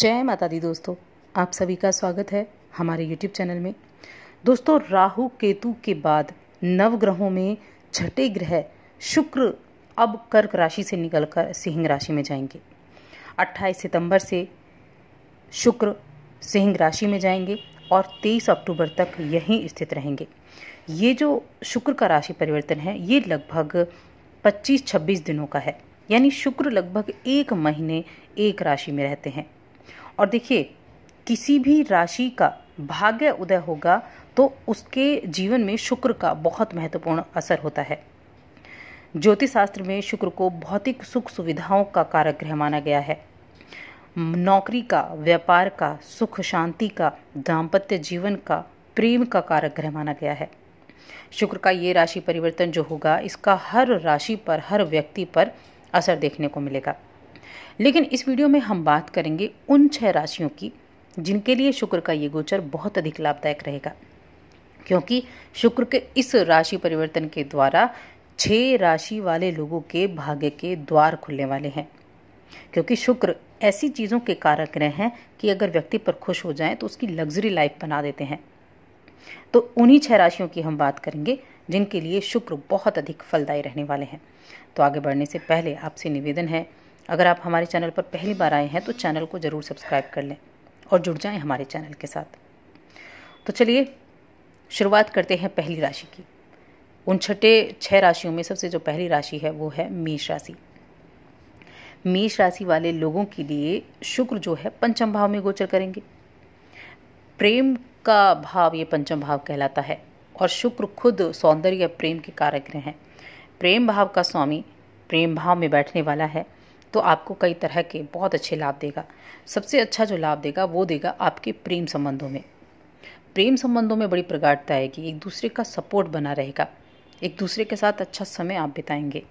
जय माता दी दोस्तों आप सभी का स्वागत है हमारे यूट्यूब चैनल में दोस्तों राहु केतु के बाद नव ग्रहों में छठे ग्रह शुक्र अब कर्क राशि से निकलकर सिंह राशि में जाएंगे 28 सितंबर से शुक्र सिंह राशि में जाएंगे और 23 अक्टूबर तक यहीं स्थित रहेंगे ये जो शुक्र का राशि परिवर्तन है ये लगभग 25-26 दिनों का है यानी शुक्र लगभग एक महीने एक राशि में रहते हैं और देखिए किसी भी राशि का भाग्य उदय होगा तो उसके जीवन में शुक्र का बहुत महत्वपूर्ण असर होता है ज्योतिष शास्त्र में शुक्र को भौतिक सुख सुविधाओं का कारक ग्रह माना गया है नौकरी का व्यापार का सुख शांति का दाम्पत्य जीवन का प्रेम का कारक ग्रह माना गया है शुक्र का ये राशि परिवर्तन जो होगा इसका हर राशि पर हर व्यक्ति पर असर देखने को मिलेगा लेकिन इस वीडियो में हम बात करेंगे उन छह राशियों की जिनके लिए शुक्र का ये गोचर बहुत अधिक लाभदायक रहेगा क्योंकि शुक्र के इस राशि परिवर्तन के द्वारा छह राशि वाले लोगों के भाग्य के द्वार खुलने वाले हैं क्योंकि शुक्र ऐसी चीज़ों के कारक ग्रह हैं कि अगर व्यक्ति पर खुश हो जाए तो उसकी लग्जरी लाइफ बना देते हैं तो उन्हीं छह राशियों की हम बात करेंगे जिनके लिए शुक्र बहुत अधिक फलदायी रहने वाले हैं तो आगे बढ़ने से पहले आपसे निवेदन है अगर आप हमारे चैनल पर पहली बार आए हैं तो चैनल को ज़रूर सब्सक्राइब कर लें और जुड़ जाएं हमारे चैनल के साथ तो चलिए शुरुआत करते हैं पहली राशि की उन छठे छह राशियों में सबसे जो पहली राशि है वो है मेष राशि मेष राशि वाले लोगों के लिए शुक्र जो है पंचम भाव में गोचर करेंगे प्रेम का भाव ये पंचम भाव कहलाता है और शुक्र खुद सौंदर्य प्रेम के कारक हैं प्रेम भाव का स्वामी प्रेम भाव में बैठने वाला है तो आपको कई तरह के बहुत अच्छे लाभ देगा सबसे अच्छा जो लाभ देगा वो देगा आपके प्रेम संबंधों में प्रेम संबंधों में बड़ी प्रगाढ़ता आएगी एक दूसरे का सपोर्ट बना रहेगा एक दूसरे के साथ अच्छा समय आप बिताएंगे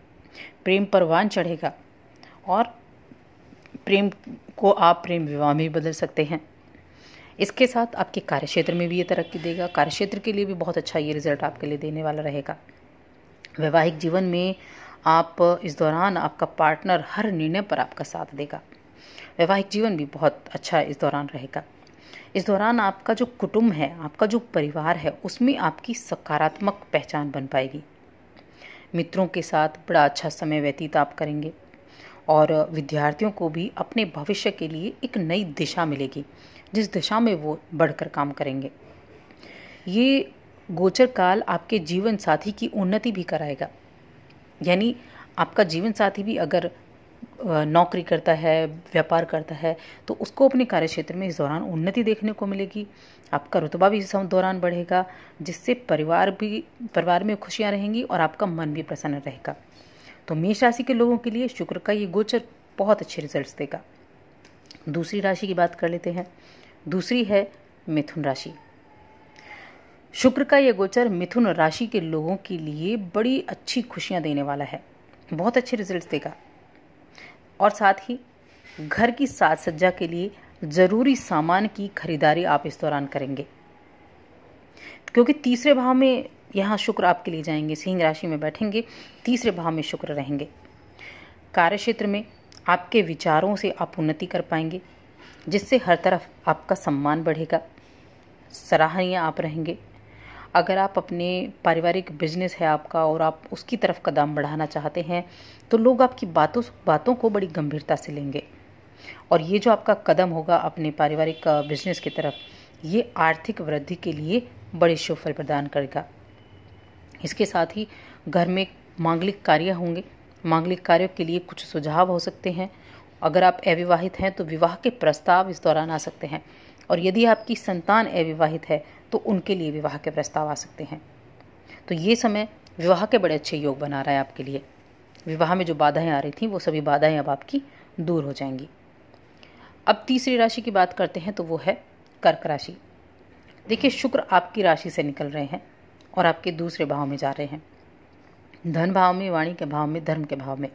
प्रेम परवान चढ़ेगा और प्रेम को आप प्रेम विवाह में भी बदल सकते हैं इसके साथ आपके कार्यक्षेत्र में भी ये तरक्की देगा कार्यक्षेत्र के लिए भी बहुत अच्छा ये रिजल्ट आपके लिए देने वाला रहेगा वैवाहिक जीवन में आप इस दौरान आपका पार्टनर हर निर्णय पर आपका साथ देगा वैवाहिक जीवन भी बहुत अच्छा इस दौरान रहेगा इस दौरान आपका जो कुटुंब है आपका जो परिवार है उसमें आपकी सकारात्मक पहचान बन पाएगी मित्रों के साथ बड़ा अच्छा समय व्यतीत आप करेंगे और विद्यार्थियों को भी अपने भविष्य के लिए एक नई दिशा मिलेगी जिस दिशा में वो बढ़कर काम करेंगे ये गोचर काल आपके जीवन साथी की उन्नति भी कराएगा यानी आपका जीवन साथी भी अगर नौकरी करता है व्यापार करता है तो उसको अपने कार्य क्षेत्र में इस दौरान उन्नति देखने को मिलेगी आपका रुतबा भी इस दौरान बढ़ेगा जिससे परिवार भी परिवार में खुशियाँ रहेंगी और आपका मन भी प्रसन्न रहेगा तो मेष राशि के लोगों के लिए शुक्र का ये गोचर बहुत अच्छे रिजल्ट देगा दूसरी राशि की बात कर लेते हैं दूसरी है मिथुन राशि शुक्र का यह गोचर मिथुन राशि के लोगों के लिए बड़ी अच्छी खुशियां देने वाला है बहुत अच्छे रिजल्ट्स देगा और साथ ही घर की साज सज्जा के लिए ज़रूरी सामान की खरीदारी आप इस दौरान करेंगे क्योंकि तीसरे भाव में यहाँ शुक्र आपके लिए जाएंगे सिंह राशि में बैठेंगे तीसरे भाव में शुक्र रहेंगे कार्य क्षेत्र में आपके विचारों से आप उन्नति कर पाएंगे जिससे हर तरफ आपका सम्मान बढ़ेगा सराहनीय आप रहेंगे अगर आप अपने पारिवारिक बिजनेस है आपका और आप उसकी तरफ कदम बढ़ाना चाहते हैं तो लोग आपकी बातों बातों को बड़ी गंभीरता से लेंगे और ये जो आपका कदम होगा अपने पारिवारिक बिजनेस की तरफ ये आर्थिक वृद्धि के लिए बड़े शुभ प्रदान करेगा इसके साथ ही घर में मांगलिक कार्य होंगे मांगलिक कार्यों के लिए कुछ सुझाव हो सकते हैं अगर आप अविवाहित हैं तो विवाह के प्रस्ताव इस दौरान आ सकते हैं और यदि आपकी संतान अविवाहित है तो उनके लिए विवाह के प्रस्ताव आ सकते हैं तो ये समय विवाह के बड़े अच्छे योग बना रहा है आपके लिए विवाह में जो बाधाएं आ रही थी वो सभी बाधाएं अब आपकी दूर हो जाएंगी अब तीसरी राशि की बात करते हैं तो वो है कर्क राशि देखिए शुक्र आपकी राशि से निकल रहे हैं और आपके दूसरे भाव में जा रहे हैं धन भाव में वाणी के भाव में धर्म के भाव में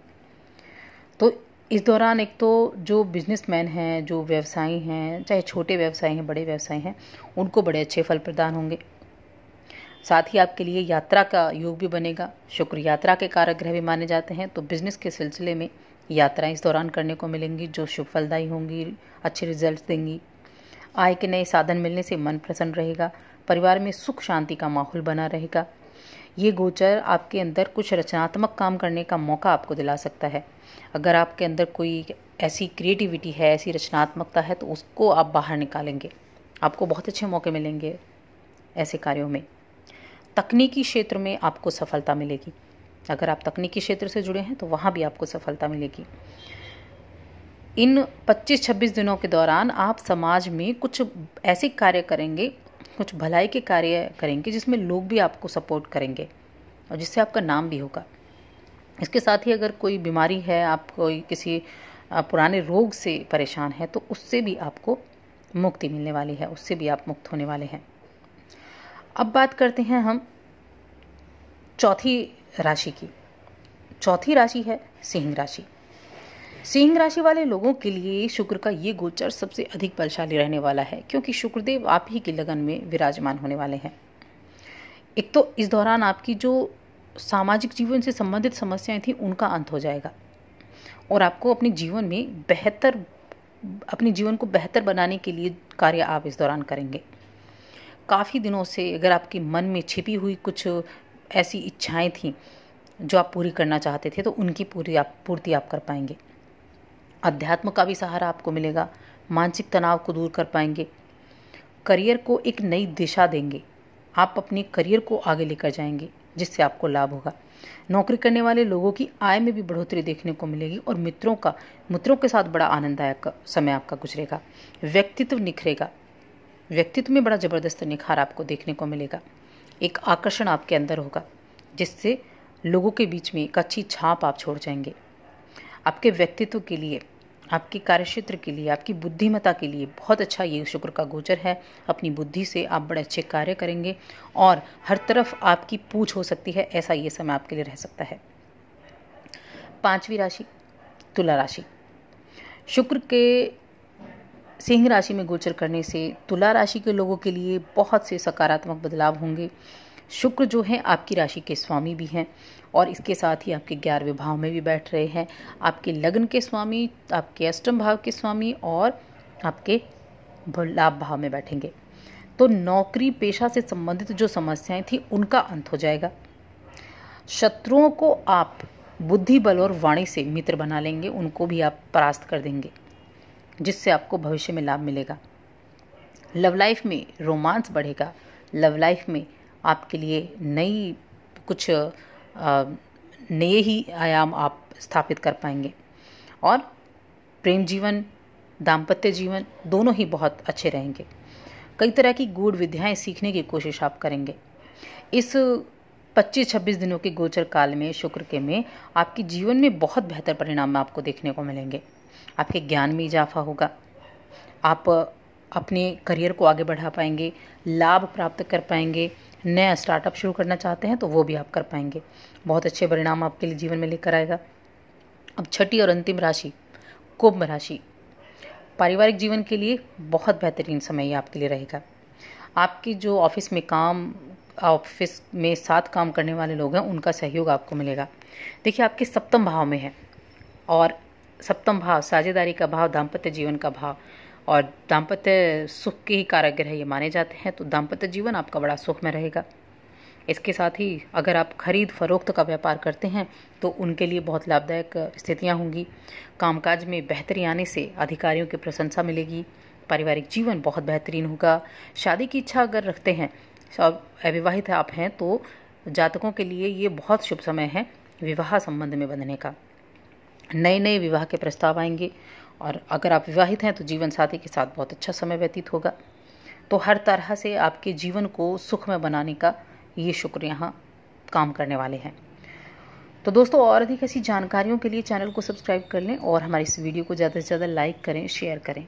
तो इस दौरान एक तो जो बिजनेसमैन हैं जो व्यवसायी हैं चाहे छोटे व्यवसायी हैं बड़े व्यवसायी हैं उनको बड़े अच्छे फल प्रदान होंगे साथ ही आपके लिए यात्रा का योग भी बनेगा शुक्र यात्रा के कारक ग्रह भी माने जाते हैं तो बिजनेस के सिलसिले में यात्रा इस दौरान करने को मिलेंगी जो शुभ फलदायी होंगी अच्छे रिजल्ट देंगी आय के नए साधन मिलने से मन प्रसन्न रहेगा परिवार में सुख शांति का माहौल बना रहेगा ये गोचर आपके अंदर कुछ रचनात्मक काम करने का मौका आपको दिला सकता है अगर आपके अंदर कोई ऐसी क्रिएटिविटी है ऐसी रचनात्मकता है तो उसको आप बाहर निकालेंगे आपको बहुत अच्छे मौके मिलेंगे ऐसे कार्यों में तकनीकी क्षेत्र में आपको सफलता मिलेगी अगर आप तकनीकी क्षेत्र से जुड़े हैं तो वहाँ भी आपको सफलता मिलेगी इन 25-26 दिनों के दौरान आप समाज में कुछ ऐसे कार्य करेंगे कुछ भलाई के कार्य करेंगे जिसमें लोग भी आपको सपोर्ट करेंगे और जिससे आपका नाम भी होगा इसके साथ ही अगर कोई बीमारी है आप कोई किसी पुराने रोग से परेशान है तो उससे भी आपको मुक्ति मिलने वाली है उससे भी आप मुक्त होने वाले हैं अब बात करते हैं हम चौथी राशि की चौथी राशि है सिंह राशि सिंह राशि वाले लोगों के लिए शुक्र का ये गोचर सबसे अधिक बलशाली रहने वाला है क्योंकि शुक्रदेव आप ही की लगन में विराजमान होने वाले हैं एक तो इस दौरान आपकी जो सामाजिक जीवन से संबंधित समस्याएं थी उनका अंत हो जाएगा और आपको अपने जीवन में बेहतर अपने जीवन को बेहतर बनाने के लिए कार्य आप इस दौरान करेंगे काफ़ी दिनों से अगर आपके मन में छिपी हुई कुछ ऐसी इच्छाएं थीं जो आप पूरी करना चाहते थे तो उनकी पूरी आप पूर्ति आप कर पाएंगे अध्यात्म का भी सहारा आपको मिलेगा मानसिक तनाव को दूर कर पाएंगे करियर को एक नई दिशा देंगे आप अपने करियर को आगे लेकर जाएंगे जिससे आपको लाभ होगा नौकरी करने वाले लोगों की आय में भी बढ़ोतरी देखने को मिलेगी और मित्रों का मित्रों के साथ बड़ा आनंददायक समय आपका गुजरेगा व्यक्तित्व निखरेगा व्यक्तित्व में बड़ा जबरदस्त निखार आपको देखने को मिलेगा एक आकर्षण आपके अंदर होगा जिससे लोगों के बीच में एक अच्छी छाप आप छोड़ जाएंगे आपके व्यक्तित्व के लिए आपके कार्यक्षेत्र के लिए आपकी बुद्धिमता के लिए बहुत अच्छा ये शुक्र का गोचर है अपनी बुद्धि से आप बड़े अच्छे कार्य करेंगे और हर तरफ आपकी पूछ हो सकती है ऐसा ये समय आपके लिए रह सकता है पांचवी राशि तुला राशि शुक्र के सिंह राशि में गोचर करने से तुला राशि के लोगों के लिए बहुत से सकारात्मक बदलाव होंगे शुक्र जो है आपकी राशि के स्वामी भी हैं और इसके साथ ही आपके ग्यारहवें भाव में भी बैठ रहे हैं आपके लग्न के स्वामी आपके अष्टम भाव के स्वामी और आपके लाभ भाव में बैठेंगे तो नौकरी पेशा से संबंधित जो समस्याएं थी उनका अंत हो जाएगा शत्रुओं को आप बुद्धि बल और वाणी से मित्र बना लेंगे उनको भी आप परास्त कर देंगे जिससे आपको भविष्य में लाभ मिलेगा लव लाइफ में रोमांस बढ़ेगा लव लाइफ में आपके लिए नई कुछ नए ही आयाम आप स्थापित कर पाएंगे और प्रेम जीवन दाम्पत्य जीवन दोनों ही बहुत अच्छे रहेंगे कई तरह की गूढ़ विद्याएं सीखने की कोशिश आप करेंगे इस 25-26 दिनों के गोचर काल में शुक्र के में आपके जीवन में बहुत बेहतर परिणाम आपको देखने को मिलेंगे आपके ज्ञान में इजाफा होगा आप अपने करियर को आगे बढ़ा पाएंगे लाभ प्राप्त कर पाएंगे नया स्टार्टअप शुरू करना चाहते हैं तो वो भी आप कर पाएंगे बहुत अच्छे परिणाम आपके लिए जीवन में लेकर आएगा अब छठी और अंतिम राशि कुंभ राशि पारिवारिक जीवन के लिए बहुत बेहतरीन समय ही आपके लिए रहेगा आपकी जो ऑफिस में काम ऑफिस में साथ काम करने वाले लोग हैं उनका सहयोग आपको मिलेगा देखिए आपके सप्तम भाव में है और सप्तम भाव साझेदारी का भाव दाम्पत्य जीवन का भाव और दाम्पत्य सुख के ही कारागृह ये माने जाते हैं तो दाम्पत्य जीवन आपका बड़ा सुख में रहेगा इसके साथ ही अगर आप खरीद फरोख्त का व्यापार करते हैं तो उनके लिए बहुत लाभदायक स्थितियाँ होंगी कामकाज में बेहतरी आने से अधिकारियों की प्रशंसा मिलेगी पारिवारिक जीवन बहुत बेहतरीन होगा शादी की इच्छा अगर रखते हैं अविवाहित आप हैं तो जातकों के लिए ये बहुत शुभ समय है विवाह संबंध में बंधने का नए नए विवाह के प्रस्ताव आएंगे और अगर आप विवाहित हैं तो जीवन साथी के साथ बहुत अच्छा समय व्यतीत होगा तो हर तरह से आपके जीवन को सुखमय बनाने का ये शुक्र यहाँ काम करने वाले हैं तो दोस्तों और अधिक ऐसी जानकारियों के लिए चैनल को सब्सक्राइब कर लें और हमारे इस वीडियो को ज़्यादा से ज़्यादा लाइक करें शेयर करें